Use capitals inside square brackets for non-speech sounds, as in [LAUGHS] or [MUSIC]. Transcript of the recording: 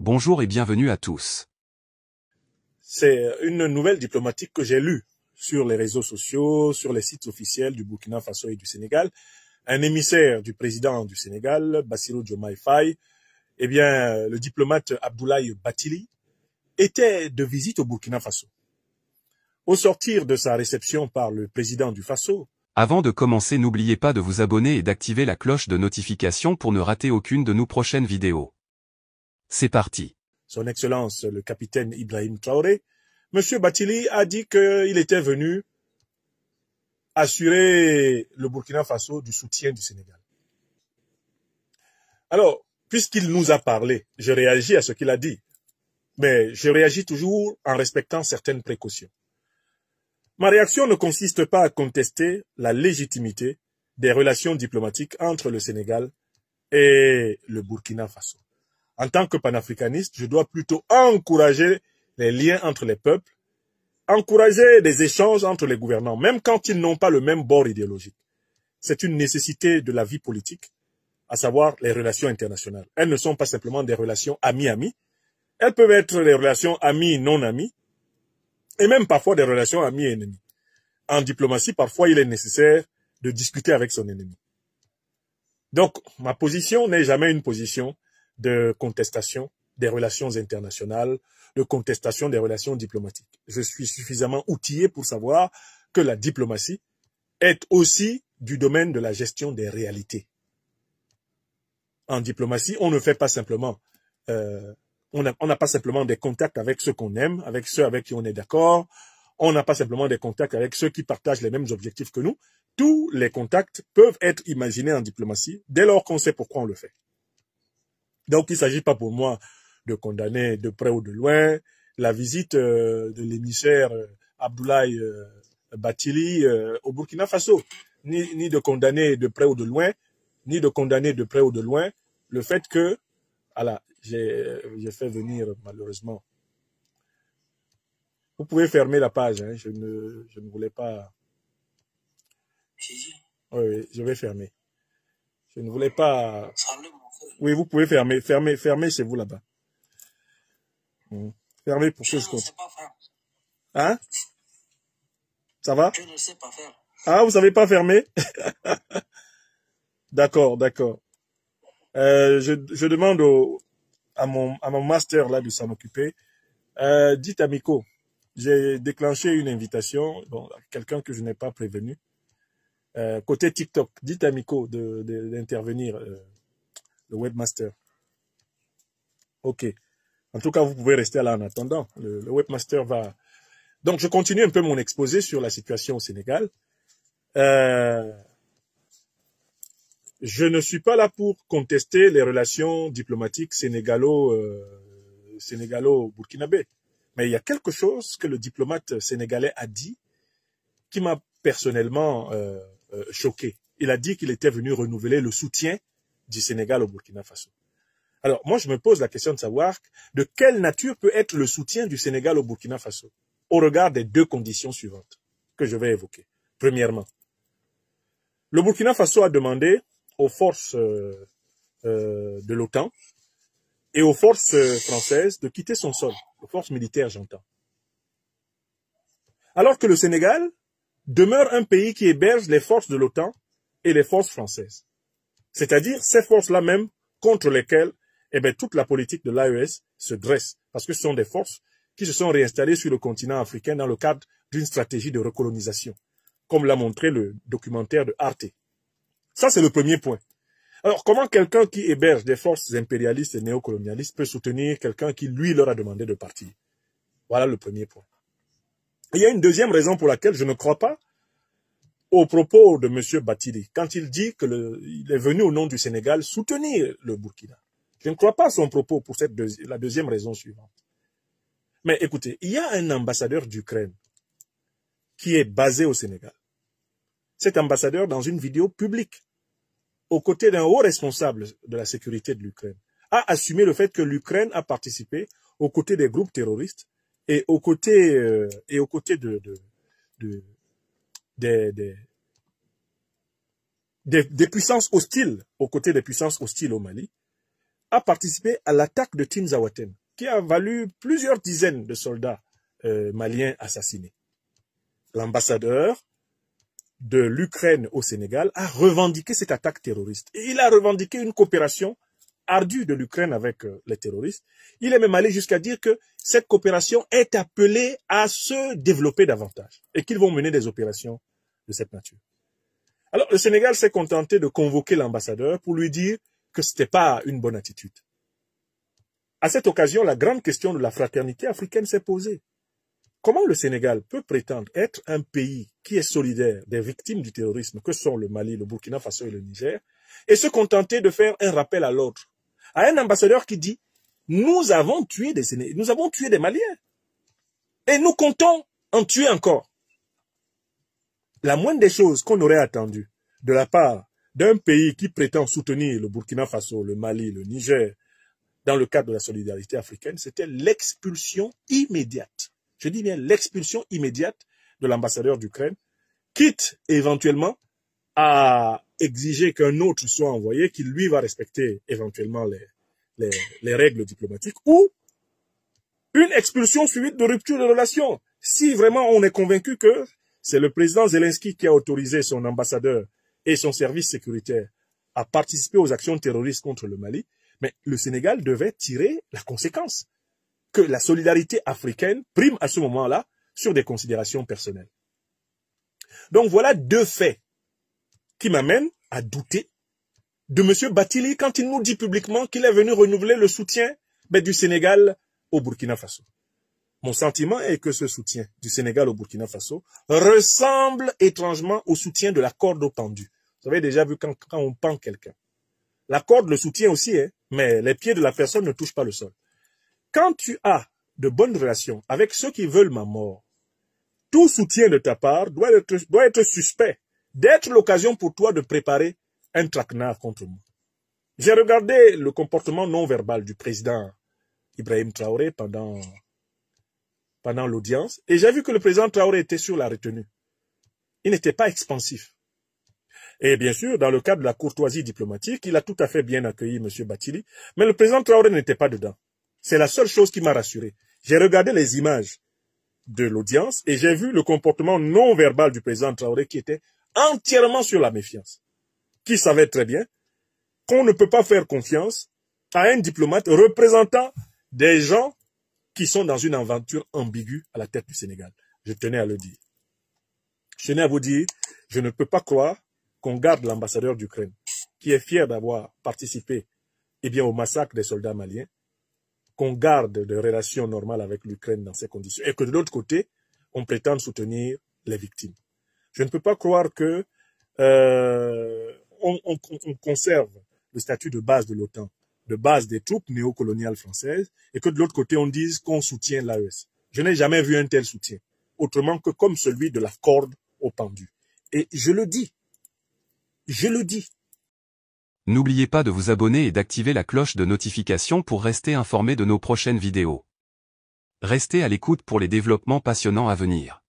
Bonjour et bienvenue à tous. C'est une nouvelle diplomatique que j'ai lue sur les réseaux sociaux, sur les sites officiels du Burkina Faso et du Sénégal. Un émissaire du président du Sénégal, Bassirou Diomaye Faye, eh bien, le diplomate Abdoulaye Batili était de visite au Burkina Faso. Au sortir de sa réception par le président du Faso, avant de commencer n'oubliez pas de vous abonner et d'activer la cloche de notification pour ne rater aucune de nos prochaines vidéos. C'est parti. Son Excellence, le capitaine Ibrahim Traoré, Monsieur Batili a dit qu'il était venu assurer le Burkina Faso du soutien du Sénégal. Alors, puisqu'il nous a parlé, je réagis à ce qu'il a dit, mais je réagis toujours en respectant certaines précautions. Ma réaction ne consiste pas à contester la légitimité des relations diplomatiques entre le Sénégal et le Burkina Faso en tant que panafricaniste, je dois plutôt encourager les liens entre les peuples, encourager des échanges entre les gouvernants, même quand ils n'ont pas le même bord idéologique. C'est une nécessité de la vie politique, à savoir les relations internationales. Elles ne sont pas simplement des relations amis-amis, elles peuvent être des relations amis-non-amis, et même parfois des relations amis-ennemis. En diplomatie, parfois, il est nécessaire de discuter avec son ennemi. Donc, ma position n'est jamais une position de contestation des relations internationales, de contestation des relations diplomatiques. Je suis suffisamment outillé pour savoir que la diplomatie est aussi du domaine de la gestion des réalités. En diplomatie, on ne fait pas simplement, euh, on n'a pas simplement des contacts avec ceux qu'on aime, avec ceux avec qui on est d'accord, on n'a pas simplement des contacts avec ceux qui partagent les mêmes objectifs que nous. Tous les contacts peuvent être imaginés en diplomatie dès lors qu'on sait pourquoi on le fait. Donc, il ne s'agit pas pour moi de condamner de près ou de loin la visite euh, de l'émissaire euh, Abdoulaye euh, Batili au Burkina Faso, ni, de condamner de près ou de loin, ni de condamner de près ou de loin le fait que, voilà, j'ai fait venir malheureusement. Vous pouvez fermer la page, hein, je, ne, je ne voulais pas. Oui, je vais fermer. Je ne voulais pas. Oui, vous pouvez fermer, fermer, fermer chez vous là-bas. Mhm. Fermer pour ce qui... Je ne sais pas Hein Ça va Je ne sais pas faire. Ah, vous savez pas fermer [LAUGHS] D'accord, d'accord. Euh, je, demande à, mon, à mon master là de s'en occuper. Euh, dites à Miko, j'ai déclenché une invitation, bon, quelqu'un que je n'ai pas prévenu. Euh, côté TikTok, dites à Miko d'intervenir le webmaster. Ok. En tout cas, vous pouvez rester là en attendant. Le, webmaster va. Donc, je continue un peu mon exposé sur la situation au Sénégal. Euh, je ne suis pas là pour contester les relations diplomatiques sénégalo, euh, sénégalo burkinabé Mais il y a quelque chose que le diplomate sénégalais a dit qui m'a personnellement euh, choqué. Il a dit qu'il était venu renouveler le soutien du Sénégal au Burkina Faso. Alors, moi, je me pose la question de savoir de quelle nature peut être le soutien du Sénégal au Burkina Faso au regard des deux conditions suivantes que je vais évoquer. Premièrement, le Burkina Faso a demandé aux forces euh, euh, de l'OTAN et aux forces françaises de quitter son sol, aux forces militaires, j'entends. Alors que le Sénégal demeure un pays qui héberge les forces de l'OTAN et les forces françaises. C'est-à-dire ces forces-là même contre lesquelles eh bien, toute la politique de l'AES se dresse, parce que ce sont des forces qui se sont réinstallées sur le continent africain dans le cadre d'une stratégie de recolonisation, comme l'a montré le documentaire de Arte. Ça, c'est le premier point. Alors, comment quelqu'un qui héberge des forces impérialistes et néocolonialistes peut soutenir quelqu'un qui, lui, leur a demandé de partir Voilà le premier point. il y a une deuxième raison pour laquelle je ne crois pas au propos de M. Batili, quand il dit qu'il est venu au nom du Sénégal soutenir le Burkina. Je ne crois pas son propos pour cette la deuxième raison suivante. Mais écoutez, il y a un ambassadeur d'Ukraine qui est basé au Sénégal. Cet ambassadeur, dans une vidéo publique, aux côtés d'un haut responsable de la sécurité de l'Ukraine, a assumé le fait que l'Ukraine a participé aux côtés des groupes terroristes et aux côtés, euh, et aux côtés de des, des, puissances hostiles, aux côtés des puissances hostiles au Mali, a participé à l'attaque de Tinzawaten, qui a valu plusieurs dizaines de soldats euh, maliens assassinés. L'ambassadeur de l'Ukraine au Sénégal a revendiqué cette attaque terroriste. il a revendiqué une coopération ardue de l'Ukraine avec euh, les terroristes. Il est même allé jusqu'à dire que cette coopération est appelée à se développer davantage et qu'ils vont mener des opérations de cette nature. Alors, le Sénégal s'est contenté de convoquer l'ambassadeur pour lui dire que ce n'était pas une bonne attitude. À cette occasion, la grande question de la fraternité africaine s'est posée. Comment le Sénégal peut prétendre être un pays qui est solidaire des victimes du terrorisme que sont le Mali, le Burkina Faso et le Niger et se contenter de faire un rappel à l'ordre à un ambassadeur qui dit nous avons tué des Sénégalais, nous avons tué des Maliens et nous comptons en tuer encore. La moindre des choses qu'on aurait attendu de la part d'un pays qui prétend soutenir le Burkina Faso, le Mali, le Niger, dans le cadre de la solidarité africaine, c'était l'expulsion immédiate. Je dis bien l'expulsion immédiate de l'ambassadeur d'Ukraine, quitte éventuellement à exiger qu'un autre soit envoyé, qui lui va respecter éventuellement les, règles diplomatiques, ou une expulsion suivie de rupture de relations, si vraiment on est convaincu que c'est le président Zelensky qui a autorisé son ambassadeur et son service sécuritaire à participer aux actions terroristes contre le Mali, mais le Sénégal devait tirer la conséquence que la solidarité africaine prime à ce moment-là sur des considérations personnelles. Donc voilà deux faits qui m'amènent à douter de M. Batili quand il nous dit publiquement qu'il est venu renouveler le soutien du Sénégal au Burkina Faso. Mon sentiment est que ce soutien du Sénégal au Burkina Faso ressemble étrangement au soutien de la corde au pendu. Vous avez déjà vu quand, on pend quelqu'un. La corde le soutient aussi, hein, mais les pieds de la personne ne touchent pas le sol. Quand tu as de bonnes relations avec ceux qui veulent ma mort, tout soutien de ta part doit être, doit être suspect, d'être l'occasion pour toi de préparer un traquenard contre moi. J'ai regardé le comportement non verbal du président Ibrahim Traoré pendant pendant l'audience et j'ai vu que le président Traoré était sur la retenue. Il n'était pas expansif. Et bien sûr, dans le cadre de la courtoisie diplomatique, il a tout à fait bien accueilli M. Batili, mais le président Traoré n'était pas dedans. C'est la seule chose qui m'a rassuré. J'ai regardé les images de l'audience et j'ai vu le comportement non verbal du président Traoré qui était entièrement sur la méfiance, qui savait très bien qu'on ne peut pas faire confiance à un diplomate représentant des gens qui sont dans une aventure ambiguë à la tête du Sénégal. Je tenais à le dire. Je tenais à vous dire, je ne peux pas croire qu'on garde l'ambassadeur d'Ukraine, qui est fier d'avoir participé eh bien, au massacre des soldats maliens, qu'on garde des relations normales avec l'Ukraine dans ces conditions, et que de l'autre côté, on prétende soutenir les victimes. Je ne peux pas croire que euh, conserve le statut de base de l'OTAN de base des troupes néocoloniales françaises et que de l'autre côté on dise qu'on soutient l'AES. Je n'ai jamais vu un tel soutien, autrement que comme celui de la corde au pendu. Et je le dis, je le dis. N'oubliez pas de vous abonner et d'activer la cloche de notification pour rester informé de nos prochaines vidéos. Restez à l'écoute pour les développements passionnants à venir.